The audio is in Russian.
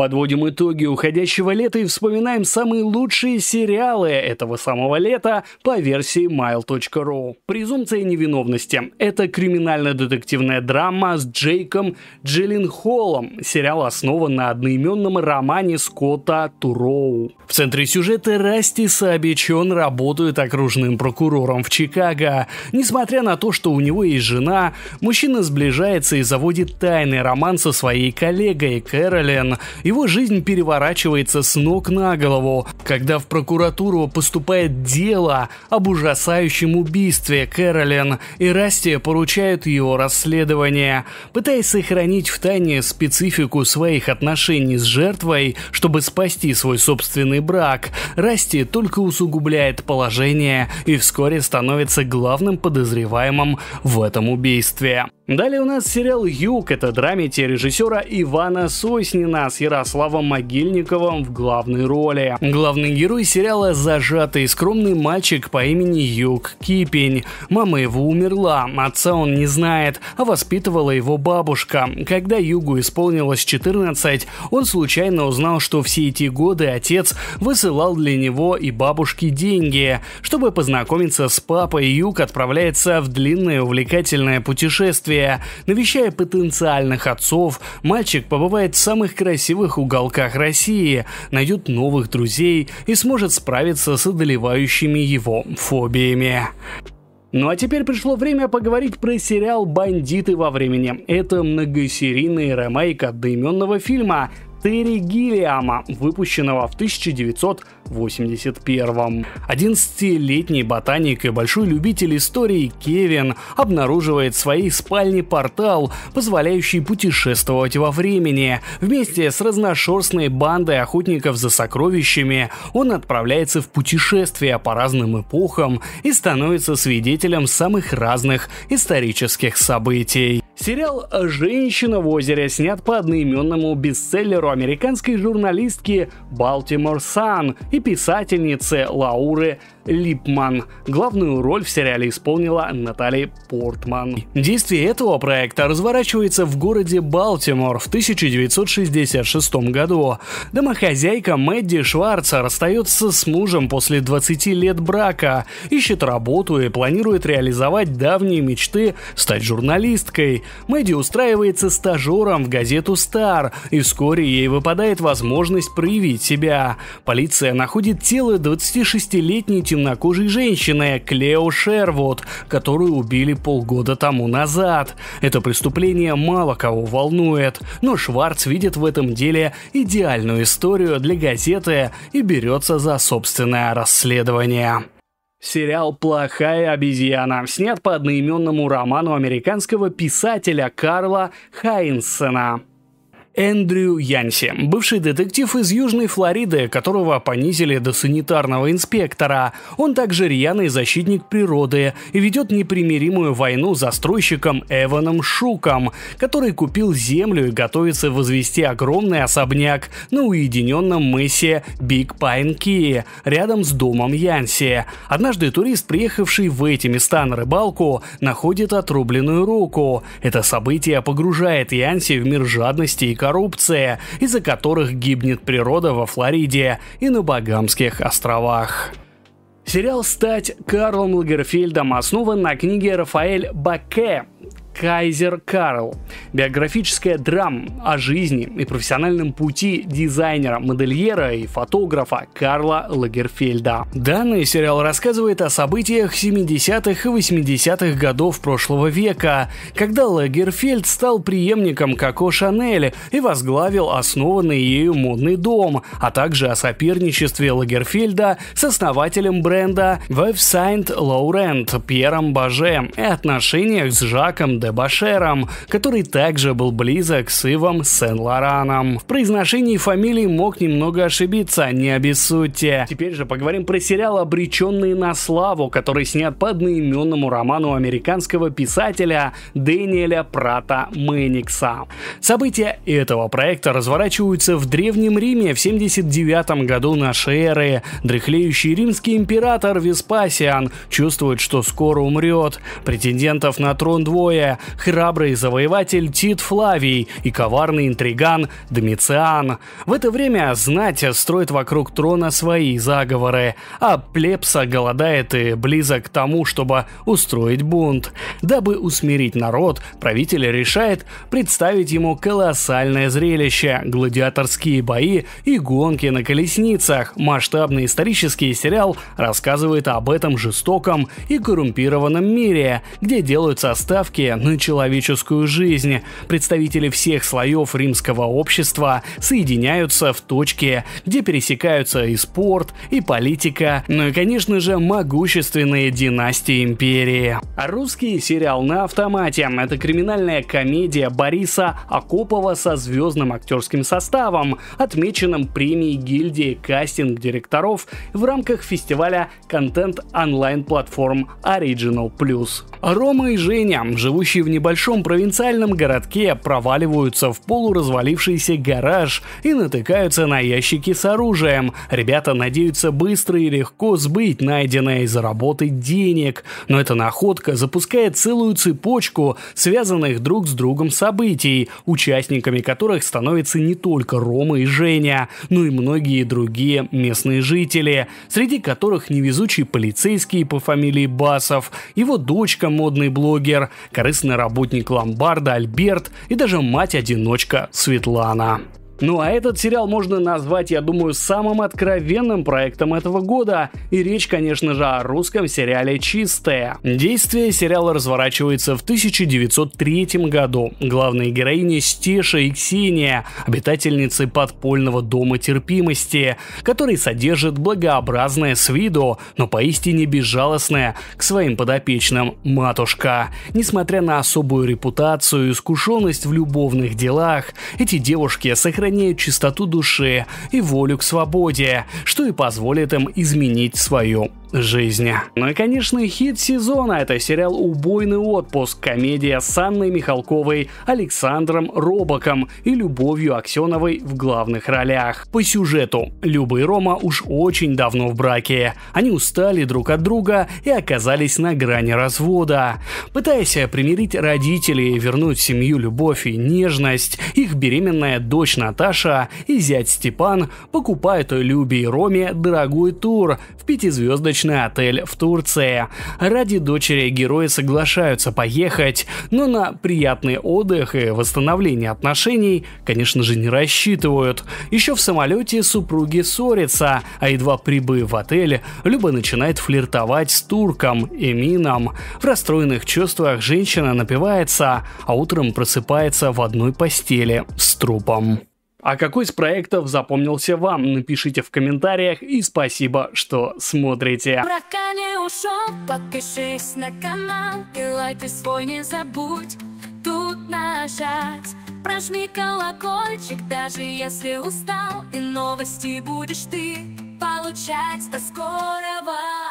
Подводим итоги уходящего лета и вспоминаем самые лучшие сериалы этого самого лета по версии mile.ru. «Презумпция невиновности» — это криминально-детективная драма с Джейком Джилленхолом. Сериал основан на одноименном романе Скотта Туроу. В центре сюжета Расти Сабичон работает окружным прокурором в Чикаго. Несмотря на то, что у него есть жена, мужчина сближается и заводит тайный роман со своей коллегой Кэролин. И его жизнь переворачивается с ног на голову, когда в прокуратуру поступает дело об ужасающем убийстве Кэролин, и Расти поручают его расследование. Пытаясь сохранить в тайне специфику своих отношений с жертвой, чтобы спасти свой собственный брак, Расти только усугубляет положение и вскоре становится главным подозреваемым в этом убийстве. Далее у нас сериал «Юг», это драмите режиссера Ивана Соснина с Ярославом Могильниковым в главной роли. Главный герой сериала зажатый скромный мальчик по имени Юг Кипень. Мама его умерла, отца он не знает, а воспитывала его бабушка. Когда Югу исполнилось 14, он случайно узнал, что все эти годы отец высылал для него и бабушки деньги. Чтобы познакомиться с папой, Юг отправляется в длинное увлекательное путешествие. Навещая потенциальных отцов, мальчик побывает в самых красивых красивых уголках России, найдет новых друзей и сможет справиться с одолевающими его фобиями. Ну а теперь пришло время поговорить про сериал «Бандиты во времени». Это многосерийный ремейк одноименного фильма, Терри Гиллиама, выпущенного в 1981. 11-летний ботаник и большой любитель истории Кевин обнаруживает в своей спальне портал, позволяющий путешествовать во времени. Вместе с разношерстной бандой охотников за сокровищами он отправляется в путешествия по разным эпохам и становится свидетелем самых разных исторических событий. Сериал «Женщина в озере» снят по одноименному бестселлеру американской журналистки Балтимор Сан и писательницы Лауры Липман. Главную роль в сериале исполнила Натали Портман. Действие этого проекта разворачивается в городе Балтимор в 1966 году. Домохозяйка Мэдди Шварц расстается с мужем после 20 лет брака, ищет работу и планирует реализовать давние мечты стать журналисткой. Мэдди устраивается стажером в газету «Стар», и вскоре ей выпадает возможность проявить себя. Полиция находит тело 26-летней темнокожей темнокожей женщины Клео Шервуд, которую убили полгода тому назад. Это преступление мало кого волнует, но Шварц видит в этом деле идеальную историю для газеты и берется за собственное расследование. Сериал «Плохая обезьяна» снят по одноименному роману американского писателя Карла Хайнсена. Эндрю Янси, бывший детектив из Южной Флориды, которого понизили до санитарного инспектора. Он также рьяный защитник природы и ведет непримиримую войну застройщиком Эваном Шуком, который купил землю и готовится возвести огромный особняк на уединенном мысе Биг Пайн Ки, рядом с домом Янси. Однажды турист, приехавший в эти места на рыбалку, находит отрубленную руку. Это событие погружает Янси в мир жадности и коррупция, из-за которых гибнет природа во Флориде и на Багамских островах. Сериал «Стать Карлом Лагерфельдом» основан на книге Рафаэль Баке, Кайзер Карл. Биографическая драма о жизни и профессиональном пути дизайнера, модельера и фотографа Карла Лагерфельда. Данный сериал рассказывает о событиях 70-х и 80-х годов прошлого века, когда Лагерфельд стал преемником Коко Шанель и возглавил основанный ею модный дом, а также о соперничестве Лагерфельда с основателем бренда Вев Saint Laurent Пьером Баже и отношениях с Жаком де Башером, который также был близок с Ивом Сен-Лораном. В произношении фамилии мог немного ошибиться, не обессудьте. Теперь же поговорим про сериал «Обреченные на славу», который снят по одноименному роману американского писателя Дэниеля Прата Мэникса. События этого проекта разворачиваются в Древнем Риме в 79 году нашей эры. Дряхлеющий римский император Веспасиан чувствует, что скоро умрет. Претендентов на трон двое храбрый завоеватель Тит Флавий и коварный интриган Домициан. В это время знать строит вокруг трона свои заговоры, а плебса голодает и близок к тому, чтобы устроить бунт. Дабы усмирить народ, правитель решает представить ему колоссальное зрелище, гладиаторские бои и гонки на колесницах. Масштабный исторический сериал рассказывает об этом жестоком и коррумпированном мире, где делаются ставки на человеческую жизнь. Представители всех слоев римского общества соединяются в точке, где пересекаются и спорт, и политика, ну и, конечно же, могущественные династии империи. Русский сериал на автомате – это криминальная комедия Бориса Акопова со звездным актерским составом, отмеченным премией гильдии кастинг-директоров в рамках фестиваля контент онлайн-платформ Original Plus. Рома и Женя, живущие живущие в небольшом провинциальном городке проваливаются в полуразвалившийся гараж и натыкаются на ящики с оружием. Ребята надеются быстро и легко сбыть найденное и заработать денег, но эта находка запускает целую цепочку связанных друг с другом событий, участниками которых становятся не только Рома и Женя, но и многие другие местные жители, среди которых невезучий полицейский по фамилии Басов, его дочка модный блогер, корыстный офисный работник ломбарда Альберт и даже мать-одиночка Светлана. Ну а этот сериал можно назвать, я думаю, самым откровенным проектом этого года. И речь, конечно же, о русском сериале «Чистая». Действие сериала разворачивается в 1903 году. Главные героини Стеша и Ксения, обитательницы подпольного дома терпимости, который содержит благообразное с виду, но поистине безжалостное к своим подопечным матушка. Несмотря на особую репутацию и искушенность в любовных делах, эти девушки сохраняют сохраняют чистоту души и волю к свободе, что и позволит им изменить свою жизни. Ну и, конечно, хит сезона – это сериал «Убойный отпуск», комедия с Анной Михалковой, Александром Робоком и Любовью Аксеновой в главных ролях. По сюжету, Люба и Рома уж очень давно в браке. Они устали друг от друга и оказались на грани развода. Пытаясь примирить родителей и вернуть семью любовь и нежность, их беременная дочь Наталья Наташа и зять Степан покупают Любе и Роме дорогой тур в пятизвездочный отель в Турции. Ради дочери герои соглашаются поехать, но на приятный отдых и восстановление отношений, конечно же, не рассчитывают. Еще в самолете супруги ссорятся, а едва прибыв в отель, Люба начинает флиртовать с турком Эмином. В расстроенных чувствах женщина напивается, а утром просыпается в одной постели с трупом. А какой из проектов запомнился вам, напишите в комментариях и спасибо, что смотрите. Пока не ушел, подпишись на канал и лайк свой не забудь тут нажать. Прожми колокольчик, даже если устал, и новости будешь ты получать. До скорого!